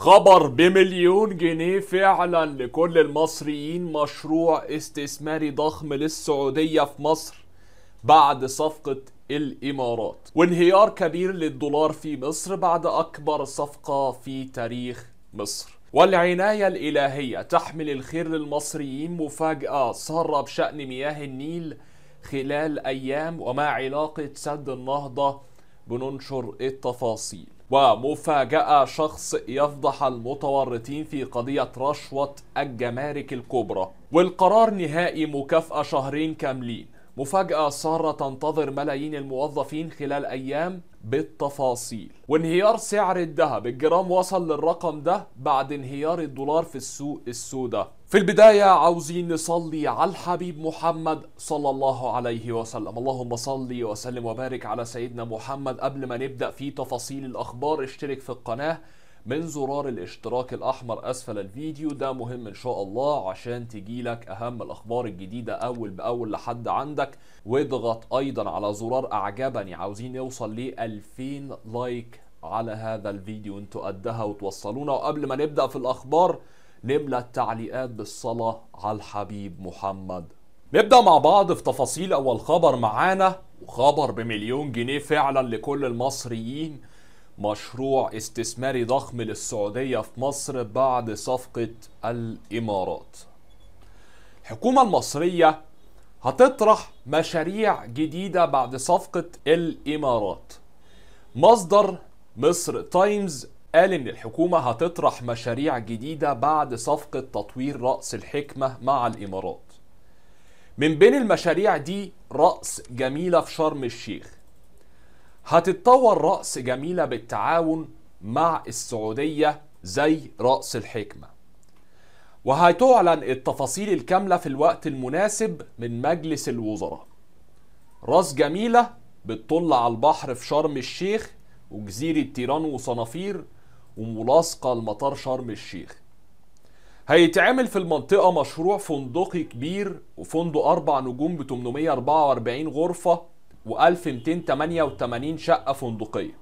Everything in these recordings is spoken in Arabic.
خبر بمليون جنيه فعلا لكل المصريين مشروع استثماري ضخم للسعودية في مصر بعد صفقة الإمارات وانهيار كبير للدولار في مصر بعد أكبر صفقة في تاريخ مصر والعناية الإلهية تحمل الخير للمصريين مفاجأة سارة بشأن مياه النيل خلال أيام وما علاقة سد النهضة بننشر التفاصيل ومفاجأة شخص يفضح المتورطين في قضية رشوة الجمارك الكبرى والقرار نهائي مكافأة شهرين كاملين مفاجأة سارة تنتظر ملايين الموظفين خلال أيام بالتفاصيل وانهيار سعر الذهب الجرام وصل للرقم ده بعد انهيار الدولار في السوق السوداء في البداية عاوزين نصلي على الحبيب محمد صلى الله عليه وسلم اللهم صلي وسلم وبارك على سيدنا محمد قبل ما نبدأ في تفاصيل الأخبار اشترك في القناة من زرار الاشتراك الاحمر اسفل الفيديو ده مهم ان شاء الله عشان تجيلك اهم الاخبار الجديده اول باول لحد عندك واضغط ايضا على زرار اعجبني يعني عاوزين نوصل ل 2000 لايك على هذا الفيديو انتوا قدها وتوصلونا وقبل ما نبدا في الاخبار نملى التعليقات بالصلاه على الحبيب محمد نبدا مع بعض في تفاصيل اول خبر معانا وخبر بمليون جنيه فعلا لكل المصريين مشروع استثماري ضخم للسعودية في مصر بعد صفقة الإمارات الحكومة المصرية هتطرح مشاريع جديدة بعد صفقة الإمارات مصدر مصر تايمز قال إن الحكومة هتطرح مشاريع جديدة بعد صفقة تطوير رأس الحكمة مع الإمارات من بين المشاريع دي رأس جميلة في شرم الشيخ هتتطور رأس جميلة بالتعاون مع السعودية زي رأس الحكمة وهتعلن التفاصيل الكاملة في الوقت المناسب من مجلس الوزراء رأس جميلة بتطل على البحر في شرم الشيخ وجزيرة تيران وصنافير وملاصقة لمطار شرم الشيخ هيتعمل في المنطقة مشروع فندقي كبير وفندق أربع نجوم ب 844 غرفة و1288 شقة فندقية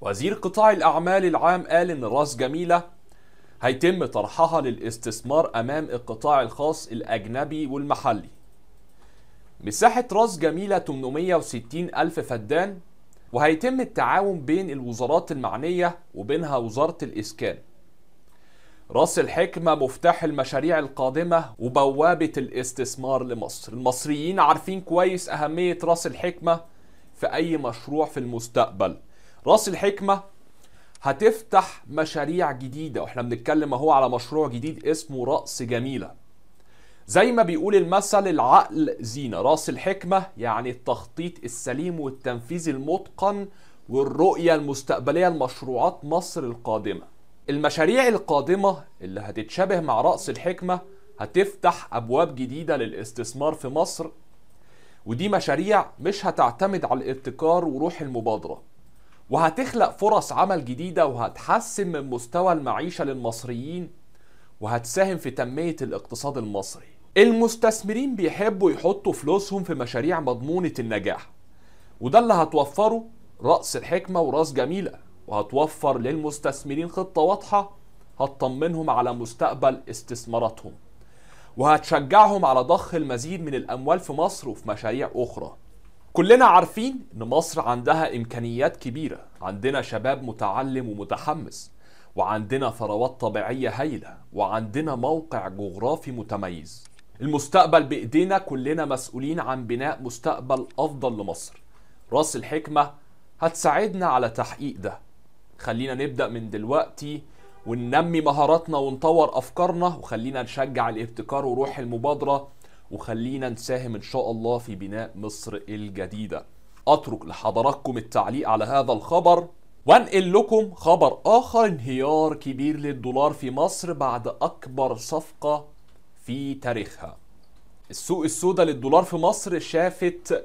وزير قطاع الأعمال العام قال إن راس جميلة هيتم طرحها للاستثمار أمام القطاع الخاص الأجنبي والمحلي مساحة راس جميلة 860 ألف فدان وهيتم التعاون بين الوزارات المعنية وبينها وزارة الإسكان راس الحكمة مفتاح المشاريع القادمة وبوابة الاستثمار لمصر المصريين عارفين كويس أهمية راس الحكمة في أي مشروع في المستقبل راس الحكمة هتفتح مشاريع جديدة واحنا بنتكلم اهو على مشروع جديد اسمه رأس جميلة زي ما بيقول المثل العقل زينة راس الحكمة يعني التخطيط السليم والتنفيذ المتقن والرؤية المستقبلية لمشروعات مصر القادمة المشاريع القادمة اللي هتتشابه مع رأس الحكمة هتفتح أبواب جديدة للاستثمار في مصر ودي مشاريع مش هتعتمد على الابتكار وروح المبادرة وهتخلق فرص عمل جديدة وهتحسن من مستوى المعيشة للمصريين وهتساهم في تنمية الاقتصاد المصري المستثمرين بيحبوا يحطوا فلوسهم في مشاريع مضمونة النجاح وده اللي هتوفره رأس الحكمة وراس جميلة وهتوفر للمستثمرين خطة واضحة هتطمنهم على مستقبل استثماراتهم وهتشجعهم على ضخ المزيد من الأموال في مصر وفي مشاريع أخرى كلنا عارفين إن مصر عندها إمكانيات كبيرة عندنا شباب متعلم ومتحمس وعندنا ثروات طبيعية هايلة وعندنا موقع جغرافي متميز المستقبل بإيدينا كلنا مسؤولين عن بناء مستقبل أفضل لمصر راس الحكمة هتساعدنا على تحقيق ده خلينا نبدا من دلوقتي وننمي مهاراتنا ونطور افكارنا وخلينا نشجع الابتكار وروح المبادره وخلينا نساهم ان شاء الله في بناء مصر الجديده اترك لحضراتكم التعليق على هذا الخبر وانقل لكم خبر اخر انهيار كبير للدولار في مصر بعد اكبر صفقه في تاريخها السوق السوداء للدولار في مصر شافت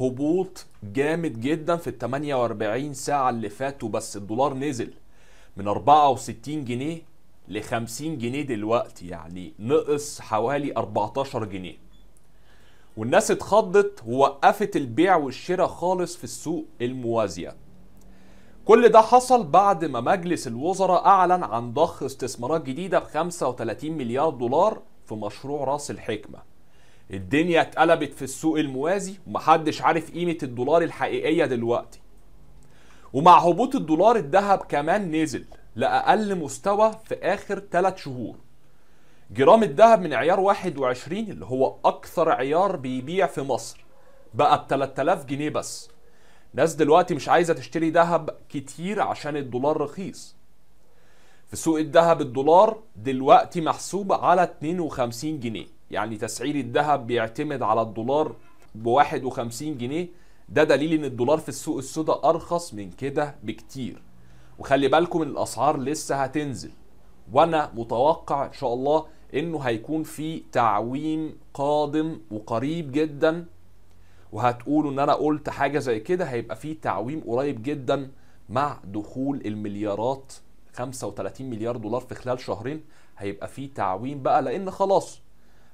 هبوط جامد جدا في ال 48 ساعة اللي فاتوا بس الدولار نزل من 64 جنيه ل 50 جنيه دلوقتي يعني نقص حوالي 14 جنيه والناس اتخضت ووقفت البيع والشراء خالص في السوق الموازية كل ده حصل بعد ما مجلس الوزراء أعلن عن ضخ استثمارات جديدة ب 35 مليار دولار في مشروع راس الحكمه الدنيا اتقلبت في السوق الموازي ومحدش عارف قيمة الدولار الحقيقية دلوقتي ومع هبوط الدولار الذهب كمان نزل لأقل مستوى في آخر 3 شهور جرام الذهب من عيار 21 اللي هو أكثر عيار بيبيع في مصر بقى ب 3000 جنيه بس ناس دلوقتي مش عايزة تشتري ذهب كتير عشان الدولار رخيص في سوق الذهب الدولار دلوقتي محسوب على 52 جنيه يعني تسعير الذهب بيعتمد على الدولار ب 51 جنيه ده دليل ان الدولار في السوق السوداء ارخص من كده بكتير وخلي بالكم ان الاسعار لسه هتنزل وانا متوقع ان شاء الله انه هيكون في تعويم قادم وقريب جدا وهتقولوا ان انا قلت حاجه زي كده هيبقى في تعويم قريب جدا مع دخول المليارات 35 مليار دولار في خلال شهرين هيبقى في تعويم بقى لان خلاص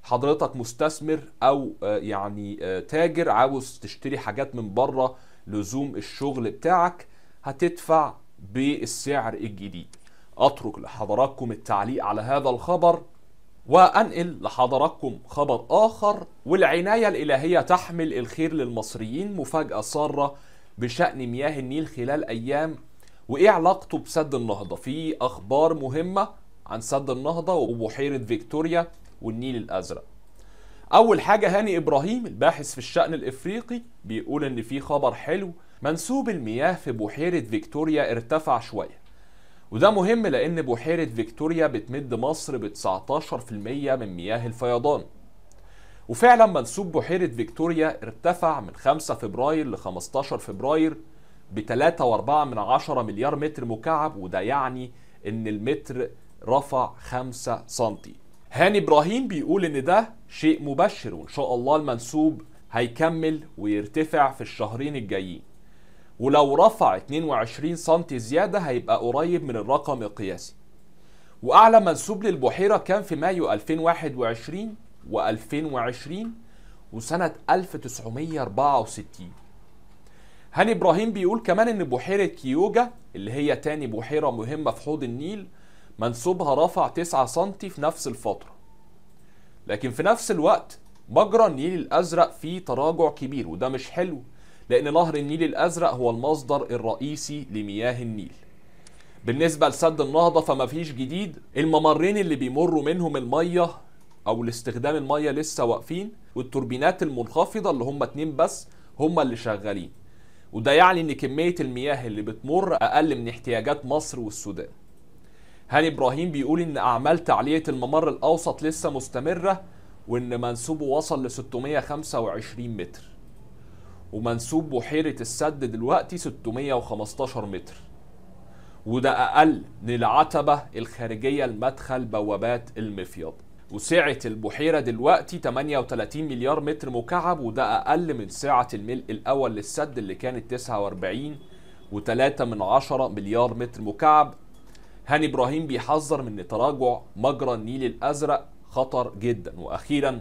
حضرتك مستثمر او آه، يعني آه، تاجر عاوز تشتري حاجات من بره لزوم الشغل بتاعك هتدفع بالسعر الجديد اترك لحضراتكم التعليق على هذا الخبر وانقل لحضراتكم خبر اخر والعنايه الالهيه تحمل الخير للمصريين مفاجاه ساره بشان مياه النيل خلال ايام وايه علاقته بسد النهضه في اخبار مهمه عن سد النهضه وبحيره فيكتوريا والنيل الازرق اول حاجه هاني ابراهيم الباحث في الشان الافريقي بيقول ان في خبر حلو منسوب المياه في بحيره فيكتوريا ارتفع شويه وده مهم لان بحيره فيكتوريا بتمد مصر ب 19% من مياه الفيضان وفعلا منسوب بحيرة فيكتوريا ارتفع من 5 فبراير ل 15 فبراير ب 3.4 مليار متر مكعب وده يعني ان المتر رفع 5 سنتي هاني ابراهيم بيقول ان ده شيء مبشر وان شاء الله المنسوب هيكمل ويرتفع في الشهرين الجايين ولو رفع 22 سم زياده هيبقى قريب من الرقم القياسي واعلى منسوب للبحيره كان في مايو 2021 و2020 وسنه 1964 هاني ابراهيم بيقول كمان ان بحيره كيوجا اللي هي تاني بحيره مهمه في حوض النيل منسوبها رفع 9 سم في نفس الفترة لكن في نفس الوقت مجرى النيل الأزرق فيه تراجع كبير وده مش حلو لأن نهر النيل الأزرق هو المصدر الرئيسي لمياه النيل بالنسبة لسد النهضة فما فيش جديد الممرين اللي بيمروا منهم المية أو الاستخدام المية لسه واقفين والتوربينات المنخفضة اللي هم اتنين بس هم اللي شغالين وده يعني ان كمية المياه اللي بتمر اقل من احتياجات مصر والسودان هاني ابراهيم بيقول ان اعمال تعليه الممر الاوسط لسه مستمره وان منسوبه وصل ل 625 متر ومنسوب بحيره السد دلوقتي 615 متر وده اقل من العتبه الخارجيه المدخل بوابات المفيض وسعة البحيرة دلوقتي 38 مليار متر مكعب وده أقل من سعة الملء الأول للسد اللي كانت 49 و3 من عشرة مليار متر مكعب هاني ابراهيم بيحذر من تراجع مجرى النيل الازرق خطر جدا واخيرا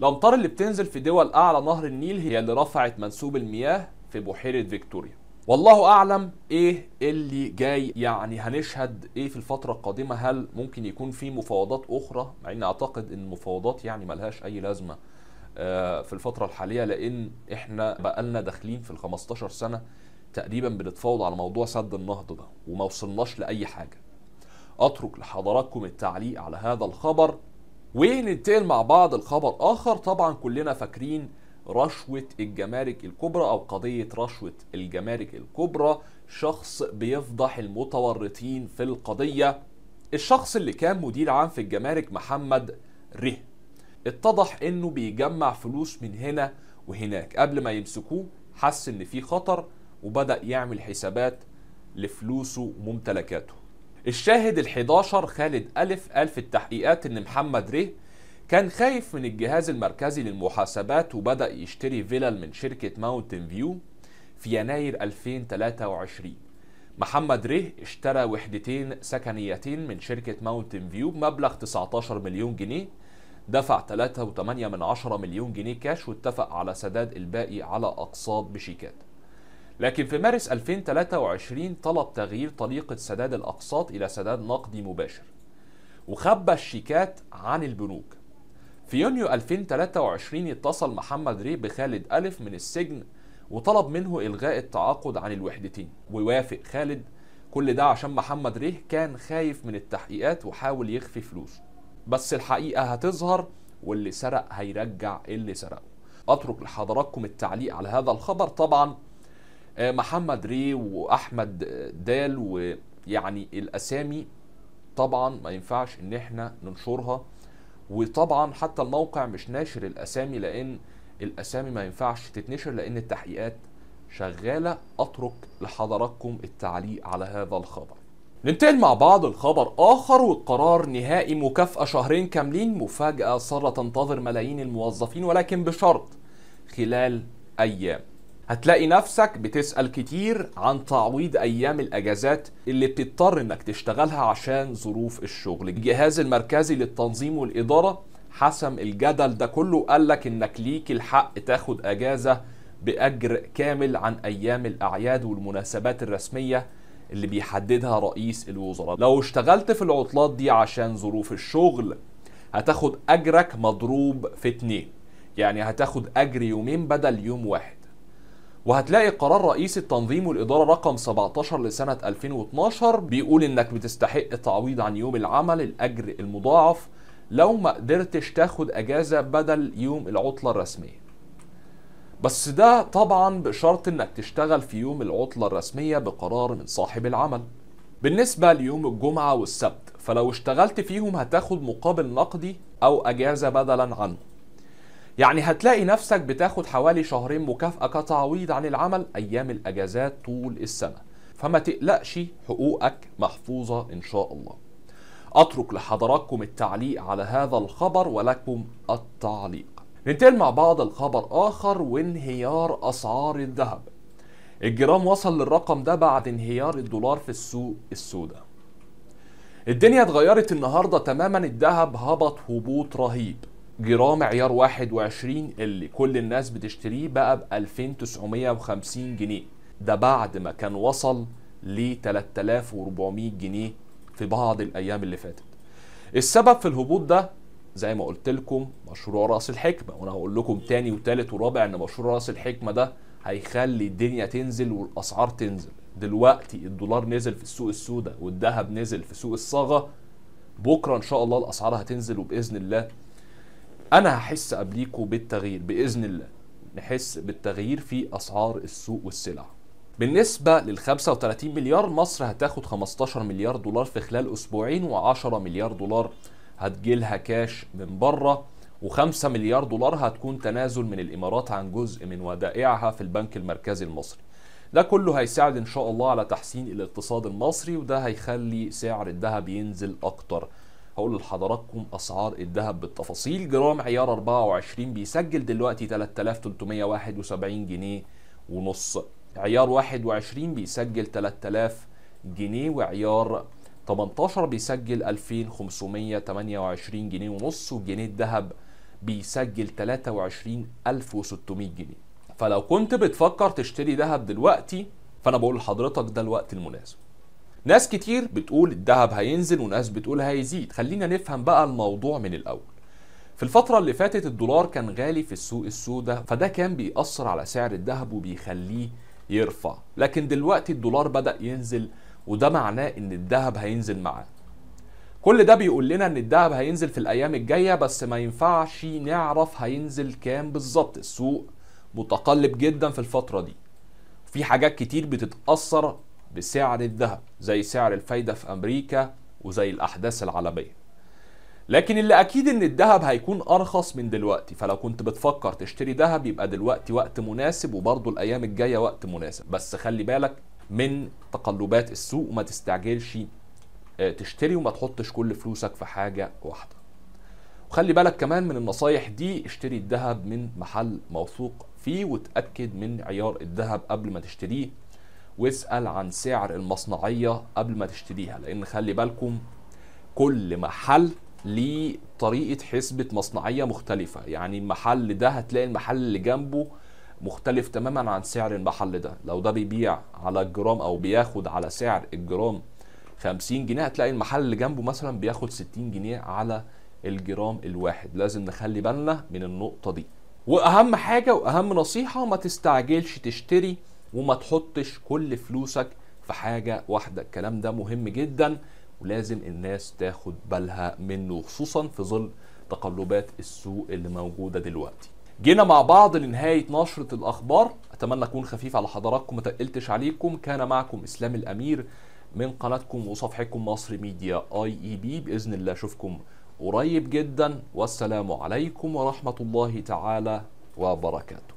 الامطار اللي بتنزل في دول اعلى نهر النيل هي اللي رفعت منسوب المياه في بحيره فيكتوريا والله اعلم ايه اللي جاي يعني هنشهد ايه في الفتره القادمه هل ممكن يكون في مفاوضات اخرى مع ان اعتقد ان المفاوضات يعني ملهاش اي لازمه آه، في الفتره الحاليه لان احنا بقالنا داخلين في ال 15 سنه تقريبا بنتفاوض على موضوع سد النهضه ده وما وصلناش لاي حاجه اترك لحضراتكم التعليق على هذا الخبر وننتقل مع بعض الخبر اخر طبعا كلنا فاكرين رشوة الجمارك الكبرى أو قضية رشوة الجمارك الكبرى شخص بيفضح المتورطين في القضية الشخص اللي كان مدير عام في الجمارك محمد ره اتضح انه بيجمع فلوس من هنا وهناك قبل ما يمسكوه حس ان في خطر وبدأ يعمل حسابات لفلوسه وممتلكاته الشاهد ال11 خالد ألف قال في التحقيقات إن محمد ريه كان خايف من الجهاز المركزي للمحاسبات وبدأ يشتري فيلل من شركة ماونتن فيو في يناير 2023 محمد ريه اشترى وحدتين سكنيتين من شركة ماونتن فيو بمبلغ 19 مليون جنيه دفع 3.8 مليون جنيه كاش واتفق على سداد الباقي على أقساط بشيكات لكن في مارس 2023 طلب تغيير طريقة سداد الأقساط إلى سداد نقدي مباشر وخبى الشيكات عن البنوك في يونيو 2023 اتصل محمد ريه بخالد ألف من السجن وطلب منه إلغاء التعاقد عن الوحدتين ووافق خالد كل ده عشان محمد ريه كان خايف من التحقيقات وحاول يخفي فلوسه بس الحقيقة هتظهر واللي سرق هيرجع اللي سرقه أترك لحضراتكم التعليق على هذا الخبر طبعاً آه، محمد ري واحمد دال ويعني الاسامي طبعا ما ينفعش ان احنا ننشرها وطبعا حتى الموقع مش ناشر الاسامي لان الاسامي ما ينفعش تتنشر لان التحقيقات شغاله اترك لحضراتكم التعليق على هذا الخبر ننتقل مع بعض لخبر آخر وقرار نهائي مكافأة شهرين كاملين مفاجأة صارت تنتظر ملايين الموظفين ولكن بشرط خلال أيام هتلاقي نفسك بتسأل كتير عن تعويض أيام الأجازات اللي بتضطر إنك تشتغلها عشان ظروف الشغل الجهاز المركزي للتنظيم والإدارة حسم الجدل ده كله قال لك إنك ليك الحق تاخد أجازة بأجر كامل عن أيام الأعياد والمناسبات الرسمية اللي بيحددها رئيس الوزراء لو اشتغلت في العطلات دي عشان ظروف الشغل هتاخد أجرك مضروب في اتنين يعني هتاخد أجر يومين بدل يوم واحد وهتلاقي قرار رئيس التنظيم والإدارة رقم 17 لسنة 2012 بيقول إنك بتستحق تعويض عن يوم العمل الأجر المضاعف لو ما قدرتش تاخد أجازة بدل يوم العطلة الرسمية بس ده طبعا بشرط إنك تشتغل في يوم العطلة الرسمية بقرار من صاحب العمل بالنسبة ليوم الجمعة والسبت فلو اشتغلت فيهم هتاخد مقابل نقدي أو أجازة بدلا عنه يعني هتلاقي نفسك بتاخد حوالي شهرين مكافأة كتعويض عن العمل أيام الأجازات طول السنة فما تقلقش حقوقك محفوظة إن شاء الله أترك لحضراتكم التعليق على هذا الخبر ولكم التعليق ننتقل مع بعض الخبر آخر وانهيار أسعار الذهب الجرام وصل للرقم ده بعد انهيار الدولار في السوق السوداء الدنيا اتغيرت النهاردة تماما الذهب هبط هبوط رهيب جرام عيار 21 اللي كل الناس بتشتريه بقى ب 2950 جنيه ده بعد ما كان وصل ل 3400 جنيه في بعض الايام اللي فاتت السبب في الهبوط ده زي ما قلت لكم مشروع راس الحكمه وانا هقول لكم تاني وتالت ورابع ان مشروع راس الحكمه ده هيخلي الدنيا تنزل والاسعار تنزل دلوقتي الدولار نزل في السوق السوداء والذهب نزل في سوق الصاغه بكره ان شاء الله الاسعار هتنزل وباذن الله انا هحس قبليكوا بالتغيير باذن الله نحس بالتغيير في اسعار السوق والسلع بالنسبة لل 35 مليار مصر هتاخد 15 مليار دولار في خلال أسبوعين و10 مليار دولار هتجيلها كاش من بره و5 مليار دولار هتكون تنازل من الإمارات عن جزء من ودائعها في البنك المركزي المصري ده كله هيساعد إن شاء الله على تحسين الاقتصاد المصري وده هيخلي سعر الذهب ينزل أكتر هقول لحضراتكم اسعار الذهب بالتفاصيل جرام عيار 24 بيسجل دلوقتي 3371 جنيه ونص عيار 21 بيسجل 3000 جنيه وعيار 18 بيسجل 2528 جنيه ونص وجنيه الذهب بيسجل 23600 جنيه فلو كنت بتفكر تشتري ذهب دلوقتي فانا بقول لحضرتك ده الوقت المناسب ناس كتير بتقول الذهب هينزل وناس بتقول هيزيد خلينا نفهم بقى الموضوع من الاول في الفترة اللي فاتت الدولار كان غالي في السوق السوداء فده كان بيأثر على سعر الذهب وبيخليه يرفع لكن دلوقتي الدولار بدأ ينزل وده معناه ان الذهب هينزل معاه كل ده بيقول لنا ان الذهب هينزل في الايام الجايه بس ما ينفعش نعرف هينزل كام بالظبط السوق متقلب جدا في الفتره دي في حاجات كتير بتتاثر بسعر الذهب زي سعر الفايدة في أمريكا وزي الأحداث العالمية لكن اللي أكيد إن الذهب هيكون أرخص من دلوقتي فلو كنت بتفكر تشتري ذهب يبقى دلوقتي وقت مناسب وبرضه الأيام الجاية وقت مناسب بس خلي بالك من تقلبات السوق وما تستعجلش آه، تشتري وما تحطش كل فلوسك في حاجة واحدة وخلي بالك كمان من النصايح دي اشتري الذهب من محل موثوق فيه وتأكد من عيار الذهب قبل ما تشتريه واسال عن سعر المصنعيه قبل ما تشتريها لان خلي بالكم كل محل ليه طريقه حسبه مصنعيه مختلفه يعني المحل ده هتلاقي المحل اللي جنبه مختلف تماما عن سعر المحل ده لو ده بيبيع على الجرام او بياخد على سعر الجرام 50 جنيه هتلاقي المحل اللي جنبه مثلا بياخد 60 جنيه على الجرام الواحد لازم نخلي بالنا من النقطه دي واهم حاجه واهم نصيحه ما تستعجلش تشتري وما تحطش كل فلوسك في حاجه واحده الكلام ده مهم جدا ولازم الناس تاخد بالها منه خصوصا في ظل تقلبات السوق اللي موجوده دلوقتي جينا مع بعض لنهاية نشرة الأخبار أتمنى أكون خفيف على حضراتكم ما تقلتش عليكم كان معكم إسلام الأمير من قناتكم وصفحتكم مصر ميديا اي اي بي بإذن الله أشوفكم قريب جدا والسلام عليكم ورحمة الله تعالى وبركاته